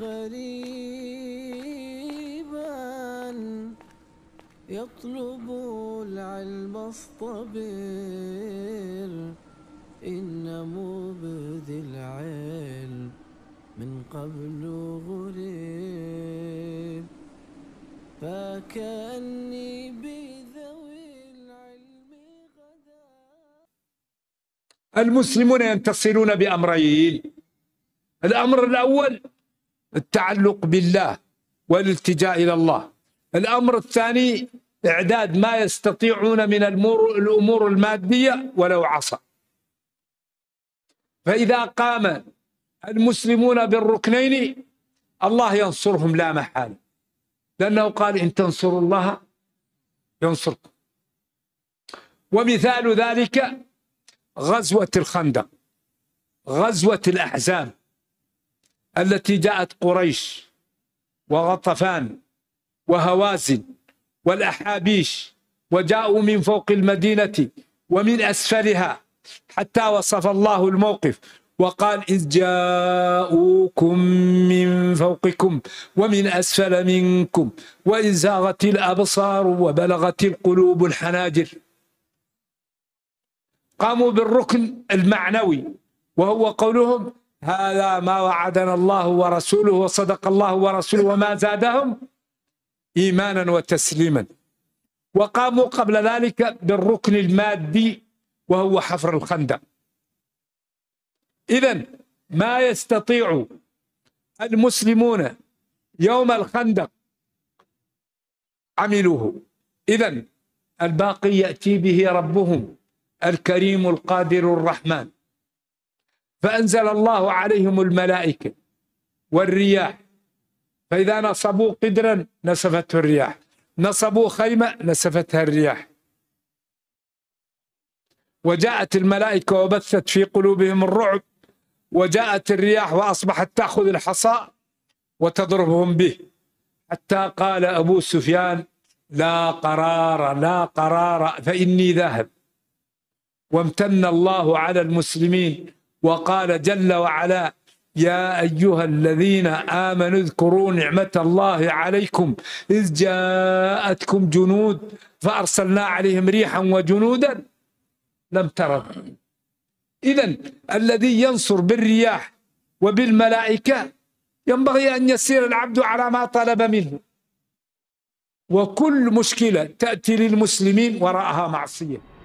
غريبا يطلب العلم اصطبر إن مبذي العلم من قبل غريب فكأني بذوي العلم غدا المسلمون ينتصرون بأمرين الأمر الأول التعلق بالله والالتجاء إلى الله الأمر الثاني إعداد ما يستطيعون من الأمور المادية ولو عصى فإذا قام المسلمون بالركنين الله ينصرهم لا محالة لأنه قال إن تنصروا الله ينصركم ومثال ذلك غزوة الخندق غزوة الأحزاب التي جاءت قريش وغطفان وهوازن والأحابيش وجاءوا من فوق المدينة ومن أسفلها حتى وصف الله الموقف وقال إذ جاءوكم من فوقكم ومن أسفل منكم وان زاغت الأبصار وبلغت القلوب الحناجر قاموا بالركن المعنوي وهو قولهم هذا ما وعدنا الله ورسوله وصدق الله ورسوله وما زادهم إيمانا وتسليما وقاموا قبل ذلك بالركن المادي وهو حفر الخندق إذا ما يستطيع المسلمون يوم الخندق عملوه إذا الباقي يأتي به ربهم الكريم القادر الرحمن فأنزل الله عليهم الملائكة والرياح فإذا نصبوا قدرا نسفته الرياح نصبوا خيمة نسفتها الرياح وجاءت الملائكة وبثت في قلوبهم الرعب وجاءت الرياح وأصبحت تأخذ الحصاء وتضربهم به حتى قال أبو سفيان لا قرار لا قرار فإني ذاهب وامتن الله على المسلمين وقال جل وعلا يا أيها الذين آمنوا اذكروا نعمة الله عليكم إذ جاءتكم جنود فأرسلنا عليهم ريحا وجنودا لم تروا إذا الذي ينصر بالرياح وبالملائكة ينبغي أن يسير العبد على ما طلب منه وكل مشكلة تأتي للمسلمين وراءها معصية